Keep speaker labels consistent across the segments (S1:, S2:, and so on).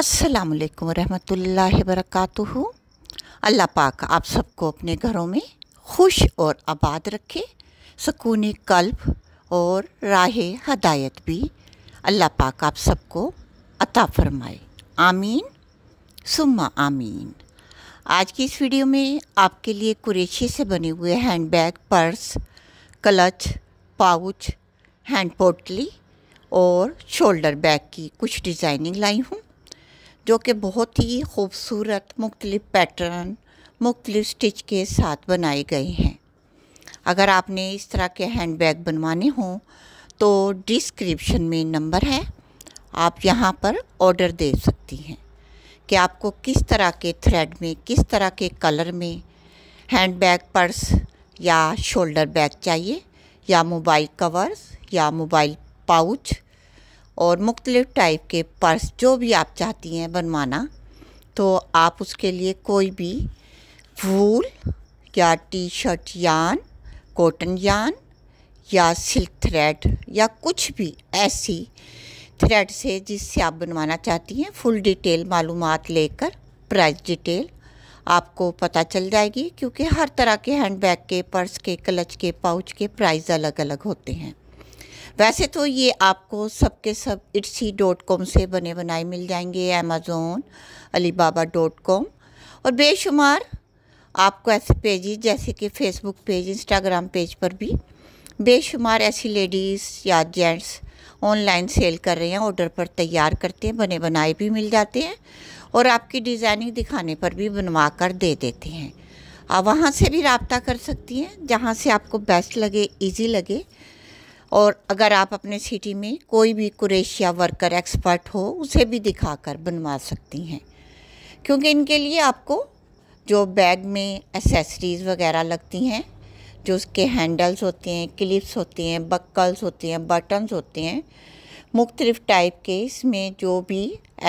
S1: असलकम वरहमल वरक अल्लाह पाक आप सबको अपने घरों में खुश और आबाद रखे सकून कल्ब और राह हदायत भी अल्लाह पाक आप सबको अता फरमाए आमीन सुम्मा आमीन आज की इस वीडियो में आपके लिए कुरेशी से बने हुए handbag purse clutch pouch hand पोटली और शोल्डर बैग की कुछ डिज़ाइनिंग लाई हूँ जो कि बहुत ही खूबसूरत मुख्तलिफ़ पैटर्न मुख्तलिफ़ स्टिच के साथ बनाए गए हैं अगर आपने इस तरह के हैंड बैग बनवाने हों तो डिस्क्रिप्शन में नंबर है आप यहाँ पर ऑर्डर दे सकती हैं कि आपको किस तरह के थ्रेड में किस तरह के कलर में हैंड बैग पर्स या शोल्डर बैग चाहिए या मोबाइल कवर्स या मोबाइल पाउच और मुख्तलिफ़ टाइप के पर्स जो भी आप चाहती हैं बनवाना तो आप उसके लिए कोई भी फूल या टी शर्ट यान कॉटन यान या सिल्क थ्रेड या कुछ भी ऐसी थ्रेड से जिससे आप बनवाना चाहती हैं फुल डिटेल मालूम लेकर प्राइस डिटेल आपको पता चल जाएगी क्योंकि हर तरह के हैंडबैग के पर्स के क्लच के पाउच के प्राइस अलग अलग होते हैं वैसे तो ये आपको सबके सब इट्सी डॉट कॉम से बने बनाए मिल जाएंगे अमेज़ोन अलीबाबा डॉट कॉम और बेशुमार आपको ऐसे पेजेस जैसे कि फ़ेसबुक पेज इंस्टाग्राम पेज पर भी बेशुमार ऐसी लेडीज़ या जेंट्स ऑनलाइन सेल कर रहे हैं ऑर्डर पर तैयार करते हैं बने बनाए भी मिल जाते हैं और आपकी डिज़ाइनिंग दिखाने पर भी बनवा कर दे देते हैं आप वहाँ से भी रबता कर सकती हैं जहाँ से आपको बेस्ट लगे ईजी लगे और अगर आप अपने सिटी में कोई भी कुरेशिया वर्कर एक्सपर्ट हो उसे भी दिखाकर बनवा सकती हैं क्योंकि इनके लिए आपको जो बैग में एसेसरीज़ वगैरह लगती हैं जो उसके हैंडल्स होते हैं क्लिप्स होते हैं बक्कल्स होते हैं बटन्स होते हैं मुख्तलिफ़ टाइप के इसमें जो भी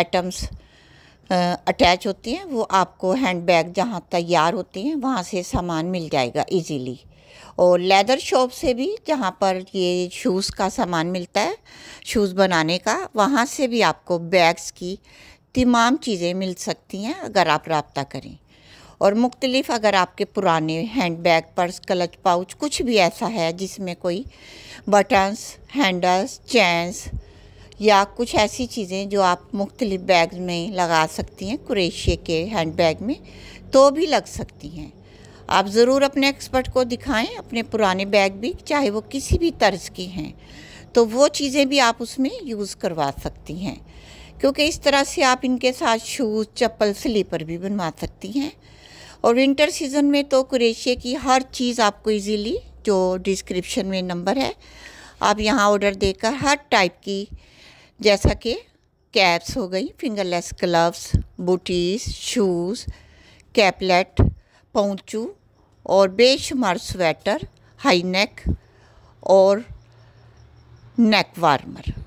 S1: एटम्स अटैच होते हैं वो आपको हैंड बैग जहाँ तैयार होते हैं वहाँ से सामान मिल जाएगा ईजीली और लेदर शॉप से भी जहाँ पर ये शूज़ का सामान मिलता है शूज़ बनाने का वहाँ से भी आपको बैग्स की तमाम चीज़ें मिल सकती हैं अगर आप रबता करें और मुख्तलिफ अगर आपके पुराने handbag purse clutch pouch कुछ भी ऐसा है जिसमें कोई बटन्स हैंडल्स चैंस या कुछ ऐसी चीज़ें जो आप मुख्तलिफ बैग में लगा सकती हैं क्रेशिया के हैंड बैग में तो भी लग सकती हैं आप ज़रूर अपने एक्सपर्ट को दिखाएं अपने पुराने बैग भी चाहे वो किसी भी तर्ज की हैं तो वो चीज़ें भी आप उसमें यूज़ करवा सकती हैं क्योंकि इस तरह से आप इनके साथ शूज़ चप्पल स्लीपर भी बनवा सकती हैं और विंटर सीज़न में तो क्रेशिया की हर चीज़ आपको इजीली जो डिस्क्रिप्शन में नंबर है आप यहाँ ऑर्डर देकर हर टाइप की जैसा कि कैप्स हो गई fingerless gloves booties shoes capelet poncho और बेशुमार स्वेटर हाई नेक और नेक वार्मर